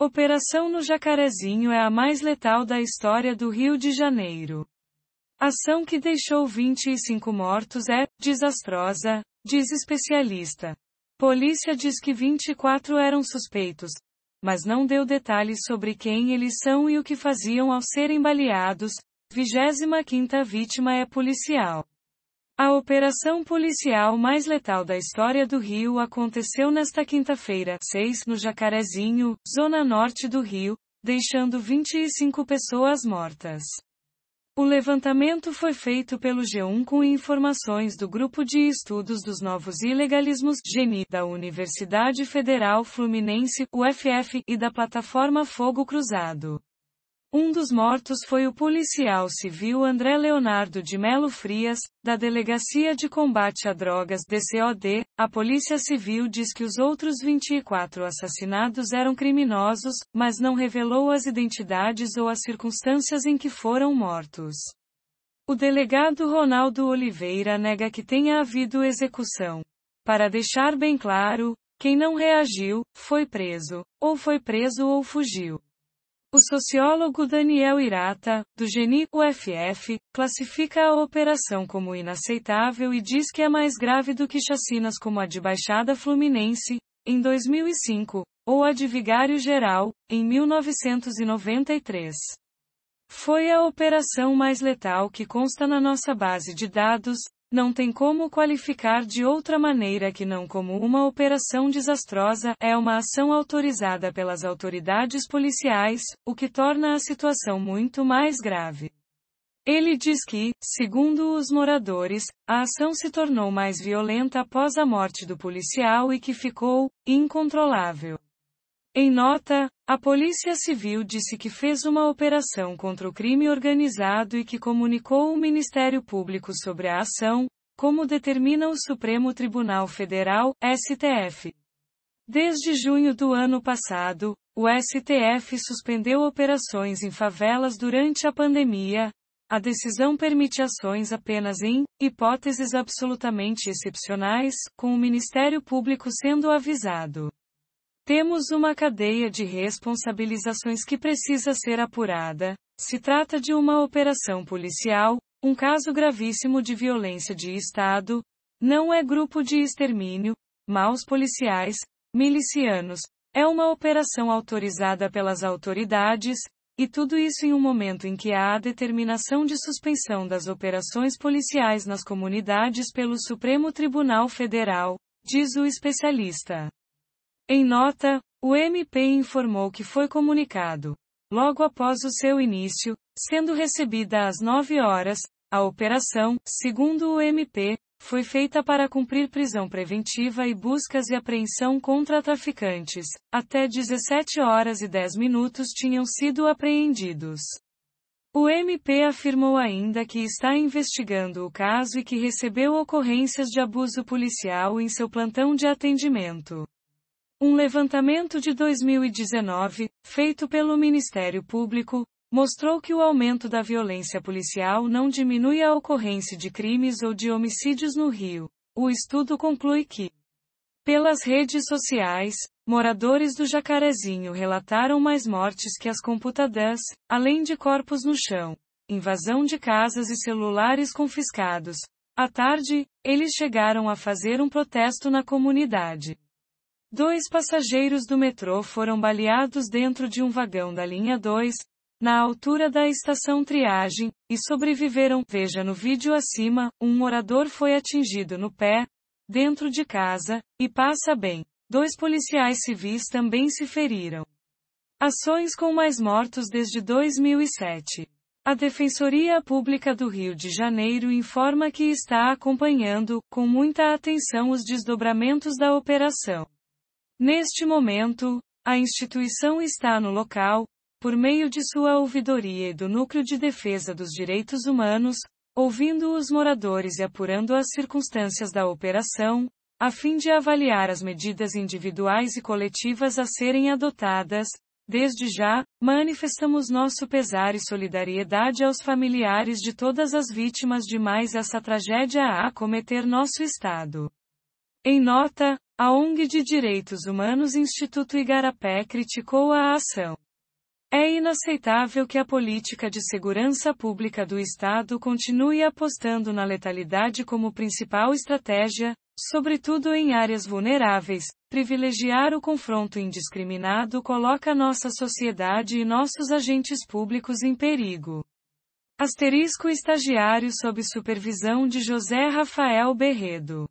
Operação no Jacarezinho é a mais letal da história do Rio de Janeiro. Ação que deixou 25 mortos é desastrosa, diz especialista. Polícia diz que 24 eram suspeitos, mas não deu detalhes sobre quem eles são e o que faziam ao serem baleados. 25 vítima é policial. A operação policial mais letal da história do Rio aconteceu nesta quinta-feira, 6, no Jacarezinho, zona norte do Rio, deixando 25 pessoas mortas. O levantamento foi feito pelo G1 com informações do Grupo de Estudos dos Novos Ilegalismos GENI, da Universidade Federal Fluminense, UFF, e da plataforma Fogo Cruzado. Um dos mortos foi o policial civil André Leonardo de Melo Frias, da Delegacia de Combate a Drogas DCOD. A Polícia Civil diz que os outros 24 assassinados eram criminosos, mas não revelou as identidades ou as circunstâncias em que foram mortos. O delegado Ronaldo Oliveira nega que tenha havido execução. Para deixar bem claro, quem não reagiu, foi preso, ou foi preso ou fugiu. O sociólogo Daniel Irata, do GENI UFF, classifica a operação como inaceitável e diz que é mais grave do que chacinas como a de Baixada Fluminense, em 2005, ou a de Vigário Geral, em 1993. Foi a operação mais letal que consta na nossa base de dados, não tem como qualificar de outra maneira que não como uma operação desastrosa, é uma ação autorizada pelas autoridades policiais, o que torna a situação muito mais grave. Ele diz que, segundo os moradores, a ação se tornou mais violenta após a morte do policial e que ficou incontrolável. Em nota, a Polícia Civil disse que fez uma operação contra o crime organizado e que comunicou o Ministério Público sobre a ação, como determina o Supremo Tribunal Federal, STF. Desde junho do ano passado, o STF suspendeu operações em favelas durante a pandemia. A decisão permite ações apenas em hipóteses absolutamente excepcionais, com o Ministério Público sendo avisado. Temos uma cadeia de responsabilizações que precisa ser apurada. Se trata de uma operação policial, um caso gravíssimo de violência de Estado, não é grupo de extermínio, maus policiais, milicianos, é uma operação autorizada pelas autoridades, e tudo isso em um momento em que há a determinação de suspensão das operações policiais nas comunidades pelo Supremo Tribunal Federal, diz o especialista. Em nota, o MP informou que foi comunicado, logo após o seu início, sendo recebida às 9 horas, a operação, segundo o MP, foi feita para cumprir prisão preventiva e buscas e apreensão contra traficantes. Até 17 horas e 10 minutos tinham sido apreendidos. O MP afirmou ainda que está investigando o caso e que recebeu ocorrências de abuso policial em seu plantão de atendimento. Um levantamento de 2019, feito pelo Ministério Público, mostrou que o aumento da violência policial não diminui a ocorrência de crimes ou de homicídios no Rio. O estudo conclui que, pelas redes sociais, moradores do Jacarezinho relataram mais mortes que as computadas, além de corpos no chão, invasão de casas e celulares confiscados. À tarde, eles chegaram a fazer um protesto na comunidade. Dois passageiros do metrô foram baleados dentro de um vagão da linha 2, na altura da estação triagem, e sobreviveram. Veja no vídeo acima, um morador foi atingido no pé, dentro de casa, e passa bem. Dois policiais civis também se feriram. Ações com mais mortos desde 2007. A Defensoria Pública do Rio de Janeiro informa que está acompanhando, com muita atenção, os desdobramentos da operação. Neste momento, a instituição está no local, por meio de sua ouvidoria e do Núcleo de Defesa dos Direitos Humanos, ouvindo os moradores e apurando as circunstâncias da operação, a fim de avaliar as medidas individuais e coletivas a serem adotadas. Desde já, manifestamos nosso pesar e solidariedade aos familiares de todas as vítimas de mais essa tragédia a acometer nosso Estado. Em nota, a ONG de Direitos Humanos Instituto Igarapé criticou a ação. É inaceitável que a política de segurança pública do Estado continue apostando na letalidade como principal estratégia, sobretudo em áreas vulneráveis. Privilegiar o confronto indiscriminado coloca nossa sociedade e nossos agentes públicos em perigo. Asterisco Estagiário sob supervisão de José Rafael Berredo.